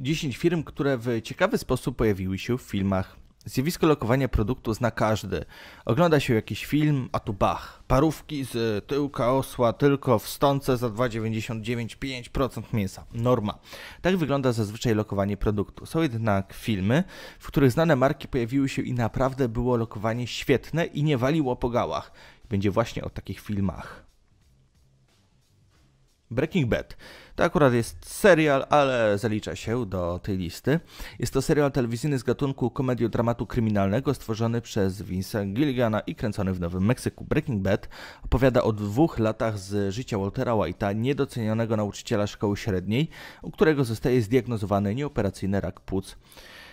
10 firm, które w ciekawy sposób pojawiły się w filmach. Zjawisko lokowania produktu zna każdy. Ogląda się jakiś film, a tu bach. Parówki z tyłka osła tylko w stące za 2,99 5% mięsa. Norma. Tak wygląda zazwyczaj lokowanie produktu. Są jednak filmy, w których znane marki pojawiły się i naprawdę było lokowanie świetne i nie waliło po gałach. Będzie właśnie o takich filmach. Breaking Bad. To akurat jest serial, ale zalicza się do tej listy. Jest to serial telewizyjny z gatunku komedio-dramatu kryminalnego stworzony przez Vince'a Gilligana i kręcony w Nowym Meksyku. Breaking Bad opowiada o dwóch latach z życia Waltera White'a, niedocenionego nauczyciela szkoły średniej, u którego zostaje zdiagnozowany nieoperacyjny rak płuc.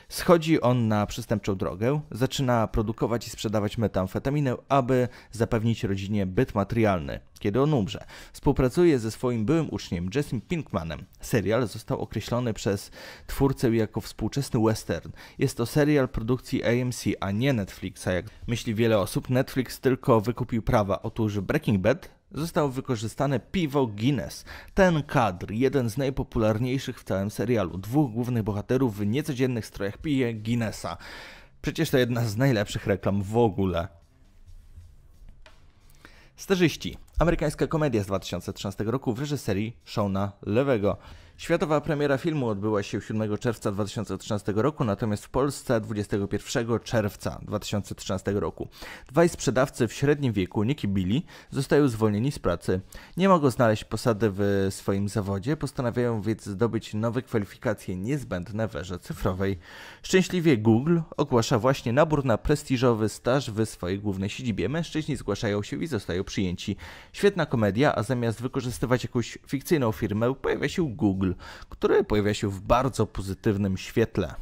Schodzi on na przestępczą drogę, zaczyna produkować i sprzedawać metamfetaminę, aby zapewnić rodzinie byt materialny, kiedy on umrze. Współpracuje ze swoim byłym uczniem Jessim Pinkmanem. Serial został określony przez twórcę jako współczesny western. Jest to serial produkcji AMC, a nie Netflixa. Jak myśli wiele osób, Netflix tylko wykupił prawa. Otóż Breaking Bad zostało wykorzystane piwo Guinness. Ten kadr, jeden z najpopularniejszych w całym serialu. Dwóch głównych bohaterów w niecodziennych strojach pije Guinnessa. Przecież to jedna z najlepszych reklam w ogóle. Starzyści. Amerykańska komedia z 2013 roku w reżyserii Shona Lewego. Światowa premiera filmu odbyła się 7 czerwca 2013 roku, natomiast w Polsce 21 czerwca 2013 roku. Dwaj sprzedawcy w średnim wieku, Nick i Billy, zostają zwolnieni z pracy. Nie mogą znaleźć posady w swoim zawodzie, postanawiają więc zdobyć nowe kwalifikacje niezbędne w erze cyfrowej. Szczęśliwie Google ogłasza właśnie nabór na prestiżowy staż w swojej głównej siedzibie. Mężczyźni zgłaszają się i zostają przyjęci. Świetna komedia, a zamiast wykorzystywać jakąś fikcyjną firmę, pojawia się Google Google, który pojawia się w bardzo pozytywnym świetle.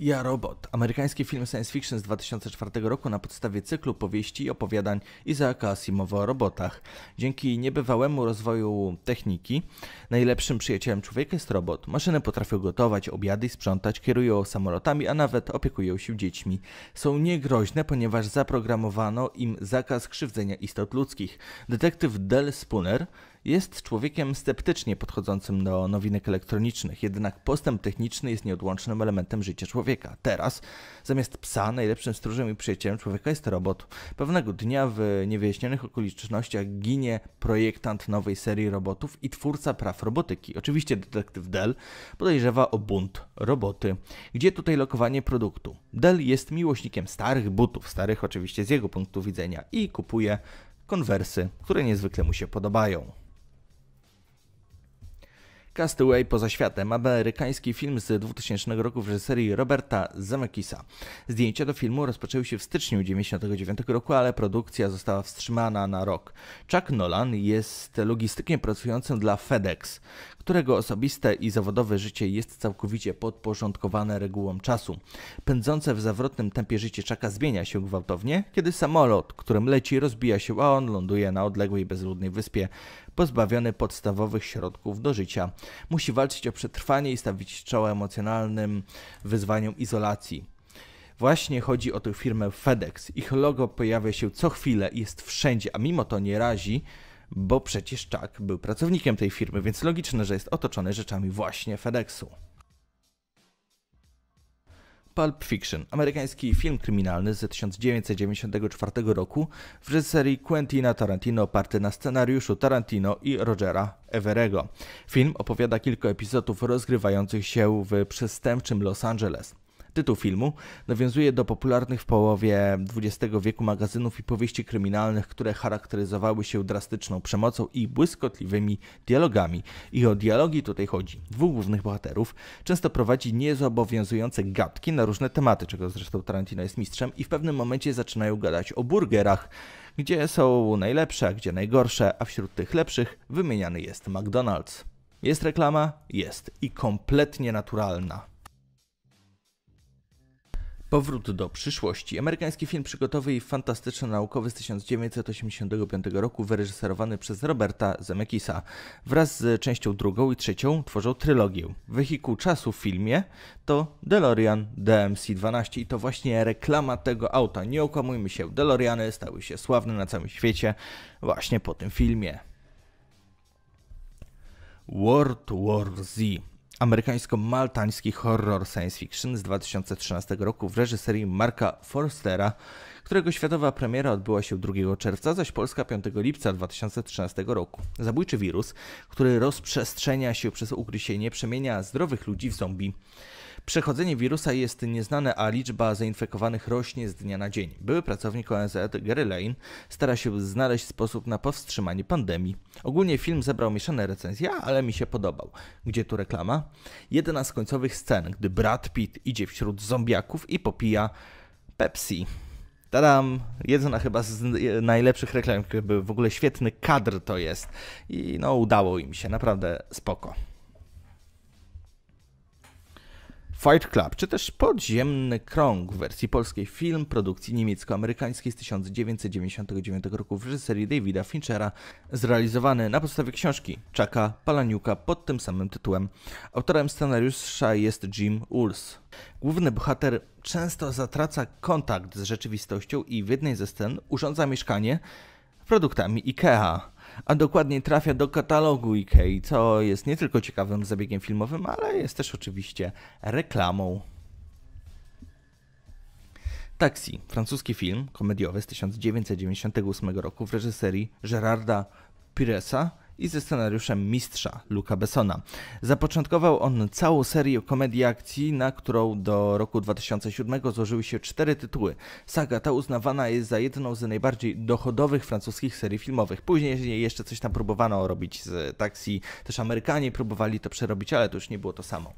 Ja Robot, amerykański film science fiction z 2004 roku na podstawie cyklu powieści i opowiadań Izaaka Asimowa o robotach. Dzięki niebywałemu rozwoju techniki, najlepszym przyjacielem człowieka jest robot. Maszyny potrafią gotować, obiady i sprzątać, kierują samolotami, a nawet opiekują się dziećmi. Są niegroźne, ponieważ zaprogramowano im zakaz krzywdzenia istot ludzkich. Detektyw Del Spooner jest człowiekiem sceptycznie podchodzącym do nowinek elektronicznych, jednak postęp techniczny jest nieodłącznym elementem życia człowieka. Teraz, zamiast psa, najlepszym stróżem i przyjacielem człowieka jest robot. Pewnego dnia w niewyjaśnionych okolicznościach ginie projektant nowej serii robotów i twórca praw robotyki. Oczywiście detektyw Dell podejrzewa o bunt roboty. Gdzie tutaj lokowanie produktu? Dell jest miłośnikiem starych butów, starych oczywiście z jego punktu widzenia, i kupuje konwersy, które niezwykle mu się podobają. Castaway poza światem, amerykański film z 2000 roku w reżyserii Roberta Zemeckisa. Zdjęcia do filmu rozpoczęły się w styczniu 1999 roku, ale produkcja została wstrzymana na rok. Chuck Nolan jest logistykiem pracującym dla FedEx, którego osobiste i zawodowe życie jest całkowicie podporządkowane regułom czasu. Pędzące w zawrotnym tempie życie czaka zmienia się gwałtownie, kiedy samolot, którym leci, rozbija się, a on ląduje na odległej, bezludnej wyspie, pozbawiony podstawowych środków do życia. Musi walczyć o przetrwanie i stawić czoła emocjonalnym wyzwaniom izolacji. Właśnie chodzi o tę firmę FedEx. Ich logo pojawia się co chwilę, i jest wszędzie, a mimo to nie razi, bo przecież Chuck był pracownikiem tej firmy, więc logiczne, że jest otoczony rzeczami właśnie FedExu. Pulp Fiction, amerykański film kryminalny z 1994 roku w reżyserii Quentina Tarantino oparty na scenariuszu Tarantino i Rogera Everego. Film opowiada kilka epizodów rozgrywających się w przestępczym Los Angeles. Tytuł filmu nawiązuje do popularnych w połowie XX wieku magazynów i powieści kryminalnych, które charakteryzowały się drastyczną przemocą i błyskotliwymi dialogami. I o dialogi tutaj chodzi. Dwóch głównych bohaterów często prowadzi niezobowiązujące gadki na różne tematy, czego zresztą Tarantino jest mistrzem, i w pewnym momencie zaczynają gadać o burgerach, gdzie są najlepsze, a gdzie najgorsze, a wśród tych lepszych wymieniany jest McDonald's. Jest reklama? Jest. I kompletnie naturalna. Powrót do przyszłości. Amerykański film przygotowy i fantastyczno-naukowy z 1985 roku, wyreżyserowany przez Roberta Zemeckisa. Wraz z częścią drugą i trzecią tworzą trylogię. Wehikuł czasu w filmie to DeLorean DMC-12 i to właśnie reklama tego auta. Nie okłamujmy się, DeLoreany stały się sławne na całym świecie właśnie po tym filmie. World War Z amerykańsko-maltański horror science fiction z 2013 roku w reżyserii Marka Forstera, którego światowa premiera odbyła się 2 czerwca, zaś Polska 5 lipca 2013 roku. Zabójczy wirus, który rozprzestrzenia się przez ukrycie, przemienia zdrowych ludzi w zombie. Przechodzenie wirusa jest nieznane, a liczba zainfekowanych rośnie z dnia na dzień. Były pracownik ONZ Gary Lane stara się znaleźć sposób na powstrzymanie pandemii. Ogólnie film zebrał mieszane recenzje, ale mi się podobał. Gdzie tu reklama? Jedna z końcowych scen, gdy Brad Pitt idzie wśród zombiaków i popija Pepsi. Tadam, jedna chyba z najlepszych reklam, w ogóle świetny kadr to jest. I no udało im się, naprawdę spoko. Fight Club, czy też Podziemny Krąg w wersji polskiej, film produkcji niemiecko-amerykańskiej z 1999 roku w reżyserii Davida Finchera, zrealizowany na podstawie książki Czaka Palaniuka pod tym samym tytułem. Autorem scenariusza jest Jim Ulls. Główny bohater często zatraca kontakt z rzeczywistością i w jednej ze scen urządza mieszkanie produktami IKEA a dokładnie trafia do katalogu IKEA, co jest nie tylko ciekawym zabiegiem filmowym, ale jest też oczywiście reklamą. Taxi, francuski film komediowy z 1998 roku w reżyserii Gerarda Piresa i ze scenariuszem mistrza Luca Bessona. Zapoczątkował on całą serię komedii akcji, na którą do roku 2007 złożyły się cztery tytuły. Saga ta uznawana jest za jedną z najbardziej dochodowych francuskich serii filmowych. Później jeszcze coś tam próbowano robić z taksi, też Amerykanie próbowali to przerobić, ale to już nie było to samo.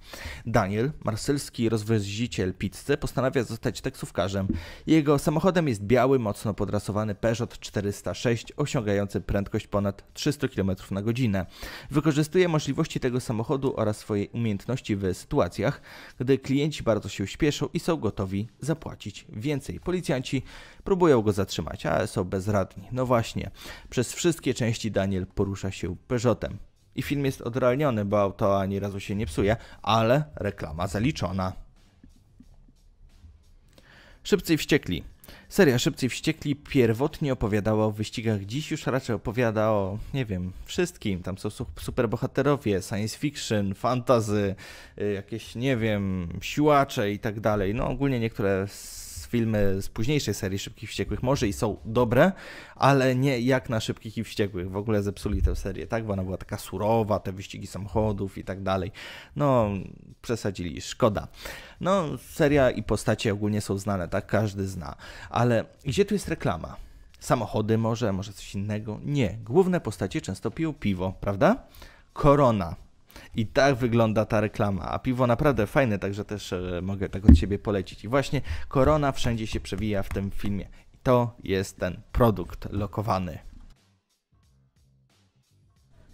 Daniel, marsylski rozwoziciel pizzy, postanawia zostać taksówkarzem. Jego samochodem jest biały, mocno podrasowany Peugeot 406, osiągający prędkość ponad 300 km na godzinę. Wykorzystuje możliwości tego samochodu oraz swoje umiejętności w sytuacjach, gdy klienci bardzo się śpieszą i są gotowi zapłacić więcej. Policjanci próbują go zatrzymać, ale są bezradni. No właśnie, przez wszystkie części Daniel porusza się Peugeotem. I film jest odrealniony, bo auto ani razu się nie psuje, ale reklama zaliczona. Szybcy i wściekli. Seria Szybcy Wściekli pierwotnie opowiadała o wyścigach, dziś już raczej opowiada o, nie wiem, wszystkim. Tam są superbohaterowie, science fiction, fantazy, y, jakieś, nie wiem, siłacze i tak dalej. No ogólnie niektóre filmy z późniejszej serii Szybkich Wściekłych może i są dobre, ale nie jak na Szybkich i Wściekłych. W ogóle zepsuli tę serię, tak? Bo ona była taka surowa, te wyścigi samochodów i tak dalej. No, przesadzili, szkoda. No, seria i postacie ogólnie są znane, tak? Każdy zna. Ale gdzie tu jest reklama? Samochody może, może coś innego? Nie. Główne postacie często piją piwo, prawda? Korona i tak wygląda ta reklama. A piwo naprawdę fajne, także też e, mogę tak od ciebie polecić. I właśnie korona wszędzie się przewija w tym filmie. I to jest ten produkt lokowany.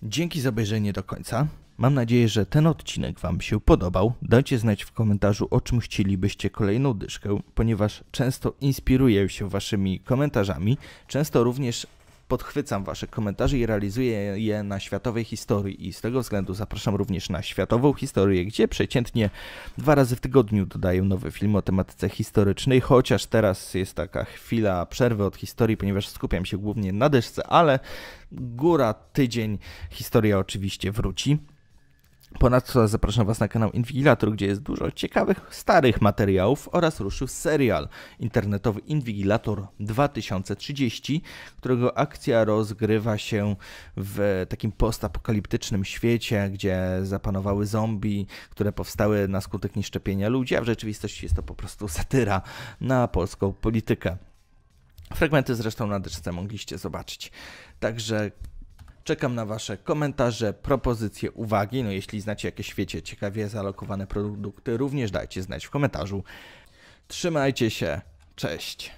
Dzięki za obejrzenie do końca. Mam nadzieję, że ten odcinek Wam się podobał. Dajcie znać w komentarzu, o czym chcielibyście kolejną dyszkę, ponieważ często inspiruję się Waszymi komentarzami. Często również podchwycam Wasze komentarze i realizuję je na światowej historii. I z tego względu zapraszam również na światową historię, gdzie przeciętnie dwa razy w tygodniu dodaję nowy film o tematyce historycznej, chociaż teraz jest taka chwila przerwy od historii, ponieważ skupiam się głównie na deszce, ale góra, tydzień, historia oczywiście wróci. Ponadto zapraszam Was na kanał Inwigilator, gdzie jest dużo ciekawych, starych materiałów oraz ruszył serial internetowy Inwigilator 2030, którego akcja rozgrywa się w takim postapokaliptycznym świecie, gdzie zapanowały zombie, które powstały na skutek nieszczepienia ludzi, a w rzeczywistości jest to po prostu satyra na polską politykę. Fragmenty zresztą na deszce mogliście zobaczyć. Także Czekam na Wasze komentarze, propozycje, uwagi. No jeśli znacie jakieś świecie ciekawie zalokowane produkty, również dajcie znać w komentarzu. Trzymajcie się, cześć!